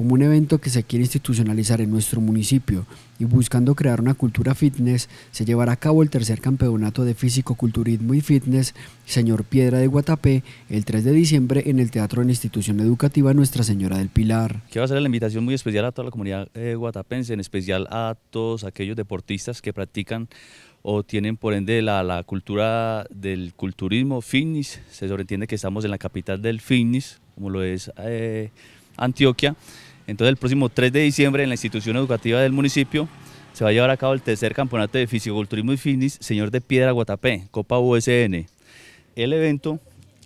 como un evento que se quiere institucionalizar en nuestro municipio y buscando crear una cultura fitness, se llevará a cabo el tercer campeonato de físico-culturismo y fitness Señor Piedra de Guatapé el 3 de diciembre en el Teatro de la Institución Educativa Nuestra Señora del Pilar. a hacer la invitación muy especial a toda la comunidad eh, guatapense, en especial a todos aquellos deportistas que practican o tienen por ende la, cultura del culturismo fitness, se sobreentiende que estamos en la capital del fitness, como lo es eh, Antioquia, entonces el próximo 3 de diciembre en la institución educativa del municipio se va a llevar a cabo el tercer campeonato de fisioculturismo y fitness Señor de Piedra Guatapé, Copa USN. El evento,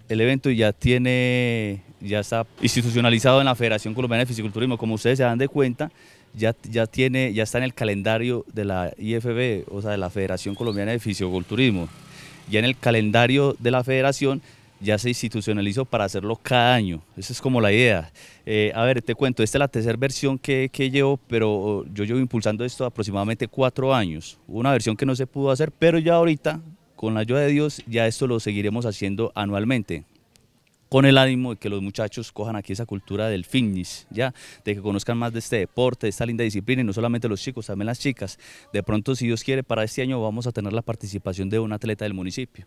el evento ya tiene, ya está institucionalizado en la Federación Colombiana de Fisiculturismo, como ustedes se dan de cuenta, ya, ya, tiene, ya está en el calendario de la IFB, o sea, de la Federación Colombiana de Fisiculturismo. Ya en el calendario de la federación ya se institucionalizó para hacerlo cada año. Esa es como la idea. Eh, a ver, te cuento, esta es la tercera versión que, llevo, pero oh, yo llevo impulsando esto aproximadamente cuatro años. Una versión que no se pudo hacer, pero ya ahorita, con la ayuda de Dios, ya esto lo seguiremos haciendo anualmente con el ánimo de que los muchachos cojan aquí esa cultura del fitness, ya, de que conozcan más de este deporte, de esta linda disciplina, y no solamente los chicos, también las chicas. De pronto, si Dios quiere, para este año vamos a tener la participación de un atleta del municipio.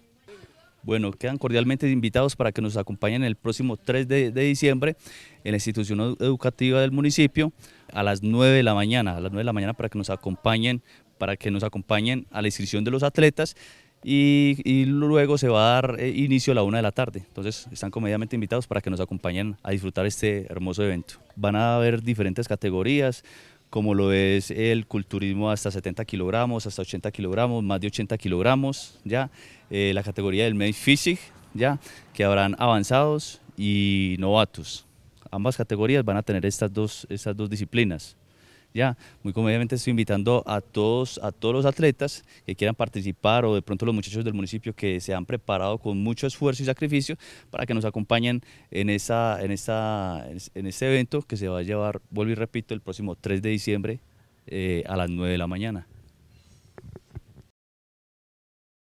Bueno, quedan cordialmente invitados para que nos acompañen el próximo 3 de, diciembre en la institución educativa del municipio a las 9 de la mañana, a las 9 de la mañana para que nos acompañen, para que nos acompañen a la inscripción de los atletas. Y, luego se va a dar eh, inicio a la 1 de la tarde. Entonces están comediamente invitados para que nos acompañen a disfrutar este hermoso evento. Van a haber diferentes categorías, como lo es el culturismo hasta 70 kilogramos, hasta 80 kilogramos, más de 80 kilogramos, ¿ya? Eh, la categoría del Main Physic, ¿ya? que habrán avanzados y novatos. Ambas categorías van a tener estas dos, estas dos disciplinas ya. Muy convenientemente estoy invitando a todos, a todos los atletas que quieran participar o de pronto los muchachos del municipio que se han preparado con mucho esfuerzo y sacrificio para que nos acompañen en, esa, en, en este evento que se va a llevar, vuelvo y repito, el próximo 3 de diciembre eh, a las 9 de la mañana.